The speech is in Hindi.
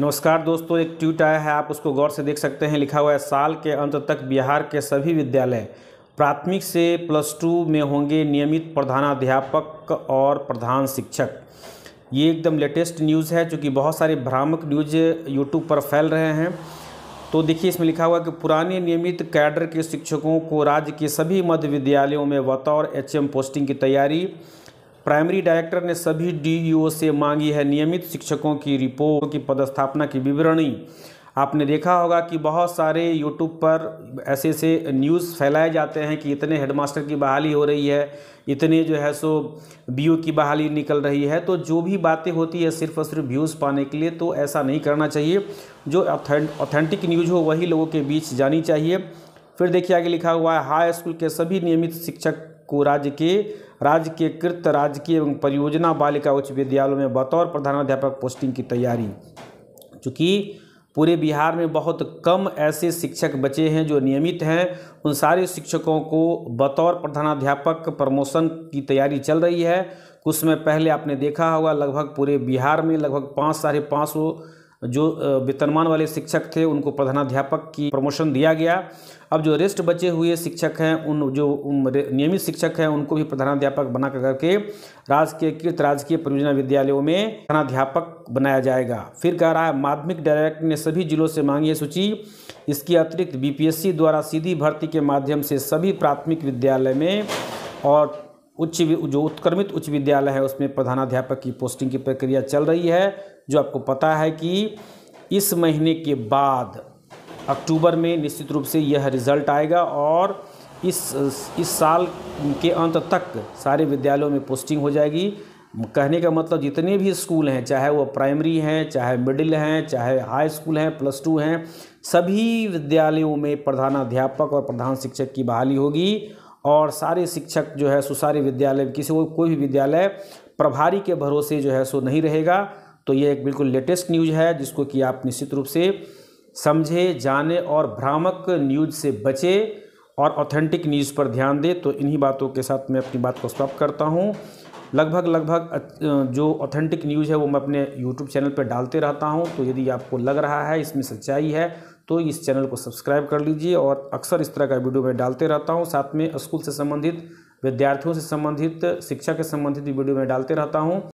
नमस्कार दोस्तों एक ट्वीट आया है आप उसको गौर से देख सकते हैं लिखा हुआ है साल के अंत तक बिहार के सभी विद्यालय प्राथमिक से प्लस टू में होंगे नियमित प्रधानाध्यापक और प्रधान शिक्षक ये एकदम लेटेस्ट न्यूज़ है चूँकि बहुत सारे भ्रामक न्यूज यूट्यूब पर फैल रहे हैं तो देखिए इसमें लिखा हुआ है कि पुराने नियमित कैडर के शिक्षकों को राज्य के सभी मध्य विद्यालयों में बतौर एच पोस्टिंग की तैयारी प्राइमरी डायरेक्टर ने सभी डीईओ से मांगी है नियमित शिक्षकों की रिपोर्ट की पदस्थापना की विवरणी आपने देखा होगा कि बहुत सारे यूट्यूब पर ऐसे ऐसे न्यूज़ फैलाए जाते हैं कि इतने हेडमास्टर की बहाली हो रही है इतने जो है सो व्यू की बहाली निकल रही है तो जो भी बातें होती है सिर्फ और सिर्फ व्यूज़ पाने के लिए तो ऐसा नहीं करना चाहिए जो ऑथेंटिक न्यूज हो वही लोगों के बीच जानी चाहिए फिर देखिए आगे लिखा हुआ है हाई स्कूल के सभी नियमित शिक्षक को राज्य के राज्य के कृत राजकीय एवं परियोजना बालिका उच्च विद्यालयों में बतौर प्रधानाध्यापक पोस्टिंग की तैयारी चूँकि पूरे बिहार में बहुत कम ऐसे शिक्षक बचे हैं जो नियमित हैं उन सारे शिक्षकों को बतौर प्रधानाध्यापक प्रमोशन की तैयारी चल रही है कुछ समय पहले आपने देखा होगा लगभग पूरे बिहार में लगभग पाँच साढ़े पाँच सौ जो वेतनमान वाले शिक्षक थे उनको प्रधानाध्यापक की प्रमोशन दिया गया अब जो रेस्ट बचे हुए शिक्षक हैं उन जो नियमित शिक्षक हैं उनको भी प्रधानाध्यापक बना कर करके राजकीय कृत राजकीय परियोजना विद्यालयों में प्रधानाध्यापक बनाया जाएगा फिर कह रहा है माध्यमिक डायरेक्ट ने सभी जिलों से मांगी है सूची इसके अतिरिक्त बी द्वारा सीधी भर्ती के माध्यम से सभी प्राथमिक विद्यालय में और उच्च जो उत्क्रमित उच्च विद्यालय है उसमें प्रधानाध्यापक की पोस्टिंग की प्रक्रिया चल रही है जो आपको पता है कि इस महीने के बाद अक्टूबर में निश्चित रूप से यह रिज़ल्ट आएगा और इस इस साल के अंत तक सारे विद्यालयों में पोस्टिंग हो जाएगी कहने का मतलब जितने भी स्कूल हैं चाहे वो प्राइमरी हैं चाहे मिडिल हैं चाहे हाई स्कूल हैं प्लस टू हैं सभी विद्यालयों में प्रधानाध्यापक और प्रधान शिक्षक की बहाली होगी और सारे शिक्षक जो है सो सारे विद्यालय किसी कोई भी विद्यालय प्रभारी के भरोसे जो है सो नहीं रहेगा तो ये एक बिल्कुल लेटेस्ट न्यूज है जिसको कि आप निश्चित रूप से समझे जाने और भ्रामक न्यूज से बचे और ऑथेंटिक न्यूज़ पर ध्यान दें तो इन्हीं बातों के साथ मैं अपनी बात को स्टॉप करता हूँ लगभग लगभग जो ऑथेंटिक न्यूज़ है वो मैं अपने यूट्यूब चैनल पर डालते रहता हूँ तो यदि आपको लग रहा है इसमें सच्चाई है तो इस चैनल को सब्सक्राइब कर लीजिए और अक्सर इस तरह का वीडियो मैं डालते रहता हूँ साथ में स्कूल से संबंधित विद्यार्थियों से संबंधित शिक्षा के संबंधित वीडियो मैं डालते रहता हूँ